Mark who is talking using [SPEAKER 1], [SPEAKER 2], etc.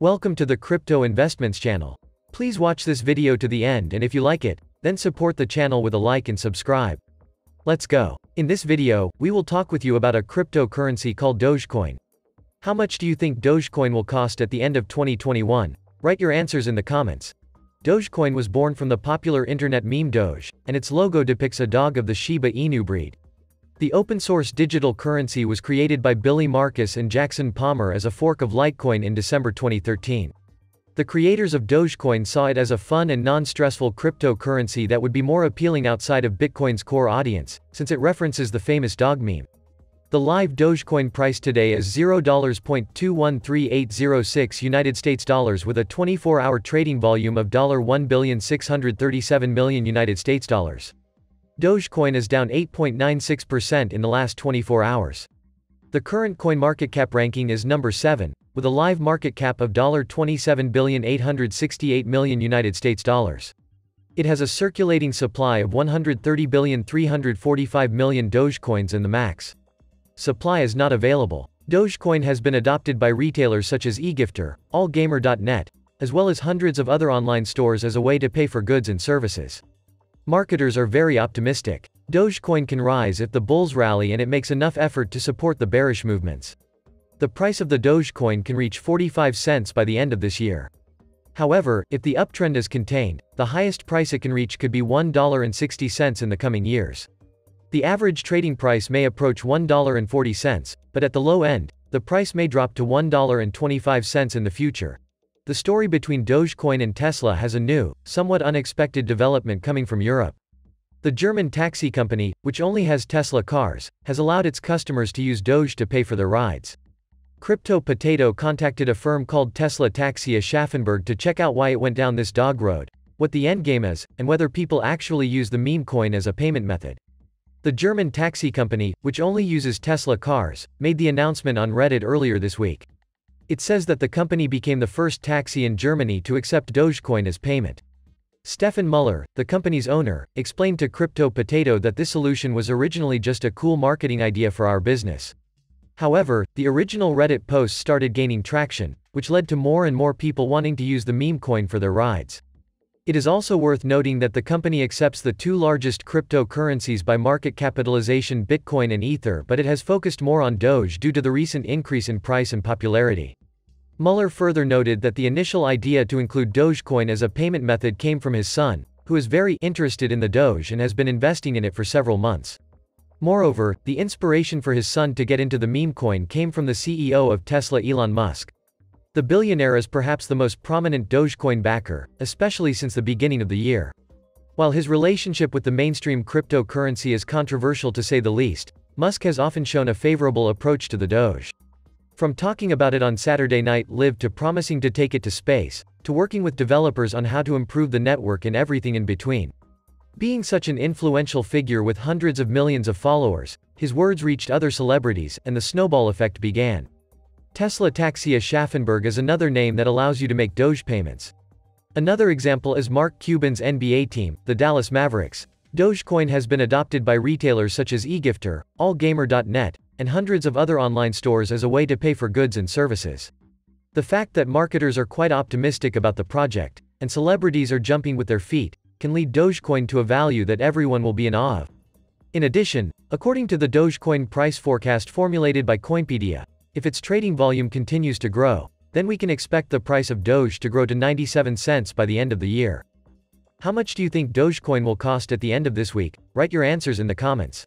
[SPEAKER 1] Welcome to the Crypto Investments channel. Please watch this video to the end and if you like it, then support the channel with a like and subscribe. Let's go. In this video, we will talk with you about a cryptocurrency called Dogecoin. How much do you think Dogecoin will cost at the end of 2021? Write your answers in the comments. Dogecoin was born from the popular internet meme Doge, and its logo depicts a dog of the Shiba Inu breed. The open-source digital currency was created by Billy Marcus and Jackson Palmer as a fork of Litecoin in December 2013. The creators of Dogecoin saw it as a fun and non-stressful cryptocurrency that would be more appealing outside of Bitcoin's core audience, since it references the famous dog meme. The live Dogecoin price today is $0.213806 United States dollars with a 24-hour trading volume of $1,637,000,000 United States dollars. Dogecoin is down 8.96% in the last 24 hours. The current coin market cap ranking is number 7, with a live market cap of $27,868,000,000 United States dollars. It has a circulating supply of 130,345,000,000 Dogecoins in the max. Supply is not available. Dogecoin has been adopted by retailers such as eGifter, AllGamer.net, as well as hundreds of other online stores as a way to pay for goods and services. Marketers are very optimistic. Dogecoin can rise if the bulls rally and it makes enough effort to support the bearish movements. The price of the Dogecoin can reach 45 cents by the end of this year. However, if the uptrend is contained, the highest price it can reach could be $1.60 in the coming years. The average trading price may approach $1.40, but at the low end, the price may drop to $1.25 in the future, the story between Dogecoin and Tesla has a new, somewhat unexpected development coming from Europe. The German taxi company, which only has Tesla cars, has allowed its customers to use Doge to pay for their rides. Crypto Potato contacted a firm called Tesla Taxia Schaffenberg to check out why it went down this dog road, what the endgame is, and whether people actually use the meme coin as a payment method. The German taxi company, which only uses Tesla cars, made the announcement on Reddit earlier this week. It says that the company became the first taxi in Germany to accept Dogecoin as payment. Stefan Muller, the company's owner, explained to Crypto Potato that this solution was originally just a cool marketing idea for our business. However, the original Reddit post started gaining traction, which led to more and more people wanting to use the meme coin for their rides. It is also worth noting that the company accepts the two largest cryptocurrencies by market capitalization Bitcoin and Ether but it has focused more on Doge due to the recent increase in price and popularity. Mueller further noted that the initial idea to include Dogecoin as a payment method came from his son, who is very interested in the Doge and has been investing in it for several months. Moreover, the inspiration for his son to get into the meme coin came from the CEO of Tesla Elon Musk, the billionaire is perhaps the most prominent Dogecoin backer, especially since the beginning of the year. While his relationship with the mainstream cryptocurrency is controversial to say the least, Musk has often shown a favorable approach to the Doge. From talking about it on Saturday Night Live to promising to take it to space, to working with developers on how to improve the network and everything in between. Being such an influential figure with hundreds of millions of followers, his words reached other celebrities, and the snowball effect began. Tesla Taxia Schaffenberg is another name that allows you to make Doge payments. Another example is Mark Cuban's NBA team, the Dallas Mavericks. Dogecoin has been adopted by retailers such as eGifter, AllGamer.net, and hundreds of other online stores as a way to pay for goods and services. The fact that marketers are quite optimistic about the project, and celebrities are jumping with their feet, can lead Dogecoin to a value that everyone will be in awe of. In addition, according to the Dogecoin price forecast formulated by Coinpedia, if its trading volume continues to grow, then we can expect the price of Doge to grow to 97 cents by the end of the year. How much do you think Dogecoin will cost at the end of this week? Write your answers in the comments.